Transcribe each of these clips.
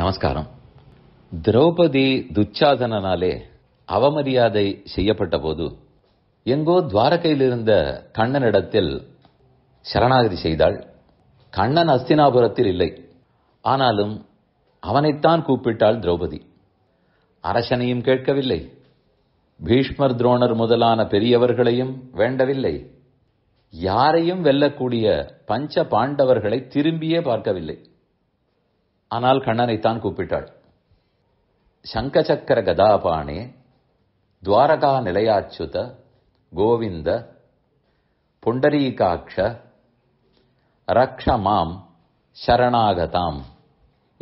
நமஸ்காரம் திரௌபதி துச்சாதனாலே அவமரியாதை செய்யப்பட்ட போது எங்கோ துவாரகையில் இருந்த கண்ணனிடத்தில் சரணாகதி செய்தாள் கண்ணன் அஸ்தினாபுரத்தில் இல்லை ஆனாலும் அவனைத்தான் கூப்பிட்டாள் திரௌபதி அரசனையும் கேட்கவில்லை பீஷ்மர் துரோணர் முதலான பெரியவர்களையும் வேண்டவில்லை யாரையும் வெல்லக்கூடிய பஞ்ச பாண்டவர்களை திரும்பியே பார்க்கவில்லை ஆனால் கண்ணனைத்தான் கூப்பிட்டாள் சங்கச்சக்கர கதாபாணே துவாரகா நிலையாச்சுத கோவிந்த புண்டரீகாட்ச ரக்ஷ மாம் சரணாகதாம்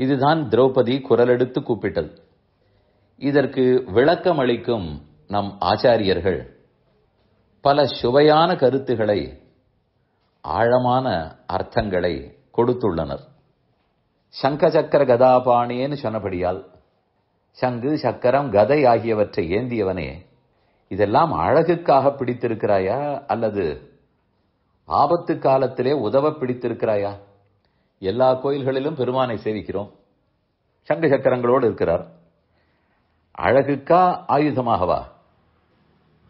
இதுதான் திரௌபதி குரலெடுத்து கூப்பிட்டது இதற்கு விளக்கமளிக்கும் நம் ஆச்சாரியர்கள் பல சுவையான கருத்துகளை ஆழமான அர்த்தங்களை கொடுத்துள்ளனர் சங்க சக்கர கதாபாணியேன்னு சொன்னபடியால் சங்கு சக்கரம் கதை ஆகியவற்றை ஏந்தியவனே இதெல்லாம் அழகுக்காக பிடித்திருக்கிறாயா அல்லது ஆபத்து காலத்திலே உதவ பிடித்திருக்கிறாயா எல்லா கோயில்களிலும் பெருமானை சேவிக்கிறோம் சங்க சக்கரங்களோடு இருக்கிறார் அழகுக்கா ஆயுதமாகவா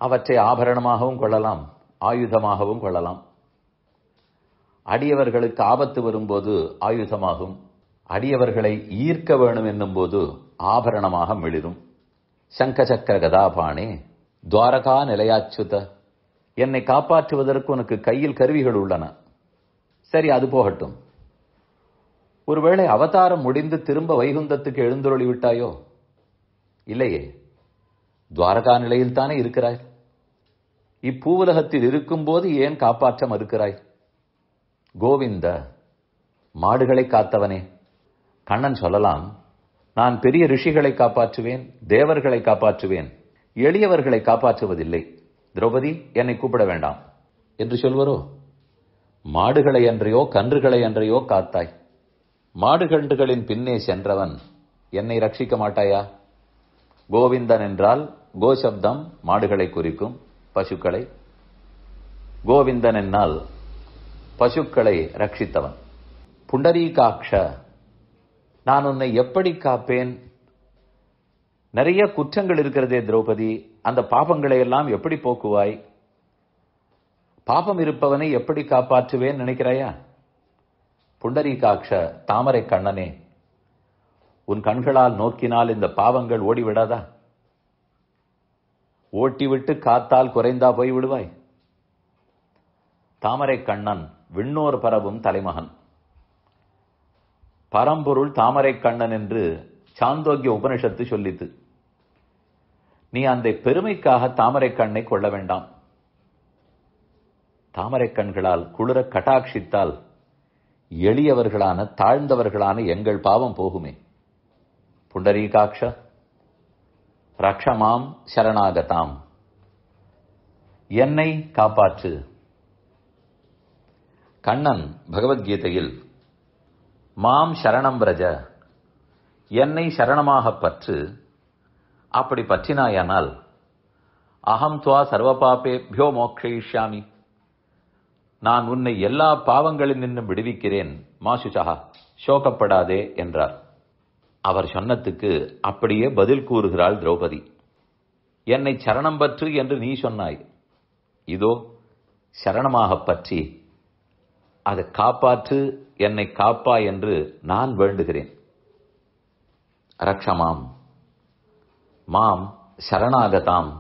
அவற்றை ஆபரணமாகவும் கொள்ளலாம் ஆயுதமாகவும் கொள்ளலாம் அடியவர்களுக்கு ஆபத்து வரும்போது ஆயுதமாகும் அடியவர்களை ஈர்க்க வேணும் என்னும்போது ஆபரணமாக மிளிரும் சங்கசக்கர கதாபாணே துவாரகா நிலையாச்சுத என்னை காப்பாற்றுவதற்கு உனக்கு கையில் கருவிகள் உள்ளன சரி அது போகட்டும் ஒருவேளை அவதாரம் முடிந்து திரும்ப வைகுந்தத்துக்கு எழுந்துருளி விட்டாயோ இல்லையே துவாரகா நிலையில் தானே இருக்கிறாய் இப்பூவுலகத்தில் இருக்கும்போது ஏன் காப்பாற்ற மறுக்கிறாய் கோவிந்த மாடுகளை காத்தவனே கண்ணன் சொல்லலாம் நான் பெரிய ரிஷிகளை காப்பாற்றுவேன் தேவர்களை காப்பாற்றுவேன் எளியவர்களை காப்பாற்றுவதில்லை திரௌபதி என்னை கூப்பிட வேண்டாம் என்று சொல்வரோ மாடுகளை அன்றையோ கன்றுகளை அன்றையோ காத்தாய் மாடு கன்றுகளின் பின்னே சென்றவன் என்னை ரட்சிக்க மாட்டாயா கோவிந்தன் என்றால் கோசப்தம் மாடுகளை குறிக்கும் பசுக்களை கோவிந்தன் என்னால் பசுக்களை ரட்சித்தவன் புண்டரீகாட்ச நான் உன்னை எப்படி காப்பேன் நிறைய குற்றங்கள் இருக்கிறதே திரௌபதி அந்த பாபங்களை எல்லாம் எப்படி போக்குவாய் பாபம் இருப்பவனை எப்படி காப்பாற்றுவேன் நினைக்கிறாயா புண்டரீகாட்ச தாமரை கண்ணனே உன் கண்களால் நோக்கினால் இந்த பாவங்கள் ஓடிவிடாதா ஓட்டிவிட்டு காத்தால் குறைந்தா போய் விடுவாய் தாமரை கண்ணன் விண்ணோர் பரவும் தலைமகன் பரம்பொருள் தாமரை கண்ணன் என்று சாந்தோக்கிய உபனிஷத்து சொல்லித்து நீ அந்த பெருமைக்காக தாமரை கண்ணை கொள்ள வேண்டாம் தாமரை கண்களால் குளிர கட்டாட்சித்தால் எளியவர்களான தாழ்ந்தவர்களான எங்கள் பாவம் போகுமே புண்டரீகாட்ச ரக்ஷமாம் சரணாகதாம் என்னை காப்பாற்று கண்ணன் பகவத்கீதையில் மாம் சரணம் பிரஜ என்னை சரணமாக பற்று அப்படி பற்றினாயானால் அகம் துவா சர்வபாபேபியோ மோக்ஷயிஷ்யாமி நான் உன்னை எல்லா பாவங்களில் நின்றும் விடுவிக்கிறேன் மாசுசகா சோகப்படாதே என்றார் அவர் சொன்னத்துக்கு அப்படியே பதில் கூறுகிறாள் திரௌபதி என்னை சரணம் பற்று என்று நீ சொன்னாய் இதோ சரணமாக பற்றி அதை காப்பாற்று என்னை காப்பா என்று நான் வேண்டுகிறேன் ரக்ஷமாம் மாம் சரணாகதாம்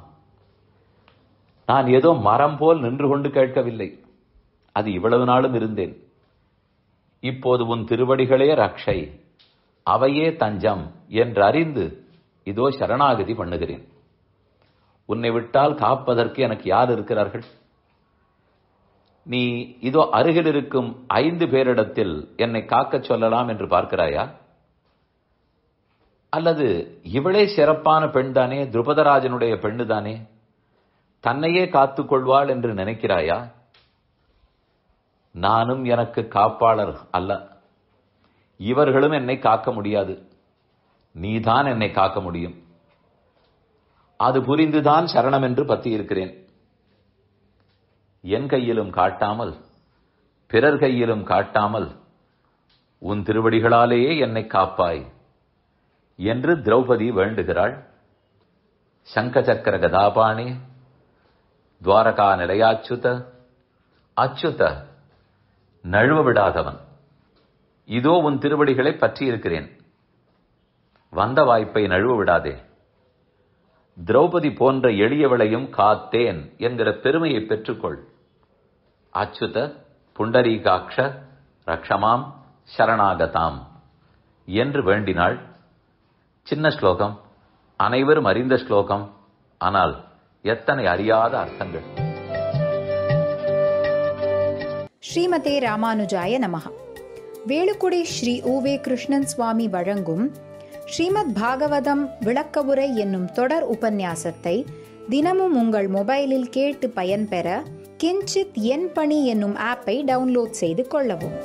நான் ஏதோ மரம் போல் நின்று கொண்டு கேட்கவில்லை அது இவ்வளவு நாளும் இருந்தேன் இப்போது உன் திருவடிகளே ரக்ஷை அவையே தஞ்சம் என்று அறிந்து இதோ சரணாகதி பண்ணுகிறேன் உன்னை விட்டால் காப்பதற்கு எனக்கு யார் இருக்கிறார்கள் நீ இதோ அருகில் இருக்கும் ஐந்து பேரிடத்தில் என்னை காக்கச் சொல்லலாம் என்று பார்க்கிறாயா அல்லது இவளே சிறப்பான பெண்தானே பெண்ணு பெண்ணுதானே தன்னையே காத்துக் கொள்வாள் என்று நினைக்கிறாயா நானும் எனக்கு காப்பாளர் அல்ல இவர்களும் என்னை காக்க முடியாது நீதான் என்னை காக்க முடியும் அது புரிந்துதான் சரணம் என்று பத்தி இருக்கிறேன் என் கையிலும் காட்டாமல் பிறர் கையிலும் காட்டாமல் உன் திருவடிகளாலேயே என்னை காப்பாய் என்று திரௌபதி வேண்டுகிறாள் சக்கர கதாபாணி துவாரகா நிலையாச்சுத அச்சுத நழுவ விடாதவன் இதோ உன் திருவடிகளை பற்றியிருக்கிறேன் வந்த வாய்ப்பை நழுவ விடாதே திரௌபதி போன்ற எளியவளையும் காத்தேன் என்கிற பெருமையை பெற்றுக்கொள் அச்சுத புண்டரீகாட்ச ரக்ஷமாம் சரணாகதாம் என்று வேண்டினாள் சின்ன ஸ்லோகம் அனைவரும் அறிந்த ஸ்லோகம் ஆனால் எத்தனை அறியாத அர்த்தங்கள் ஸ்ரீமதே ராமானுஜாய நமகா வேலுக்குடி ஸ்ரீ ஊவே கிருஷ்ணன் சுவாமி வழங்கும் ஸ்ரீமத் பாகவதம் விளக்க உரை என்னும் தொடர் உபன்யாசத்தை தினமும் உங்கள் மொபைலில் கேட்டு பயன்பெற கிஞ்சித் என் பணி என்னும் ஆப்பை டவுன்லோட் செய்து கொள்ளவும்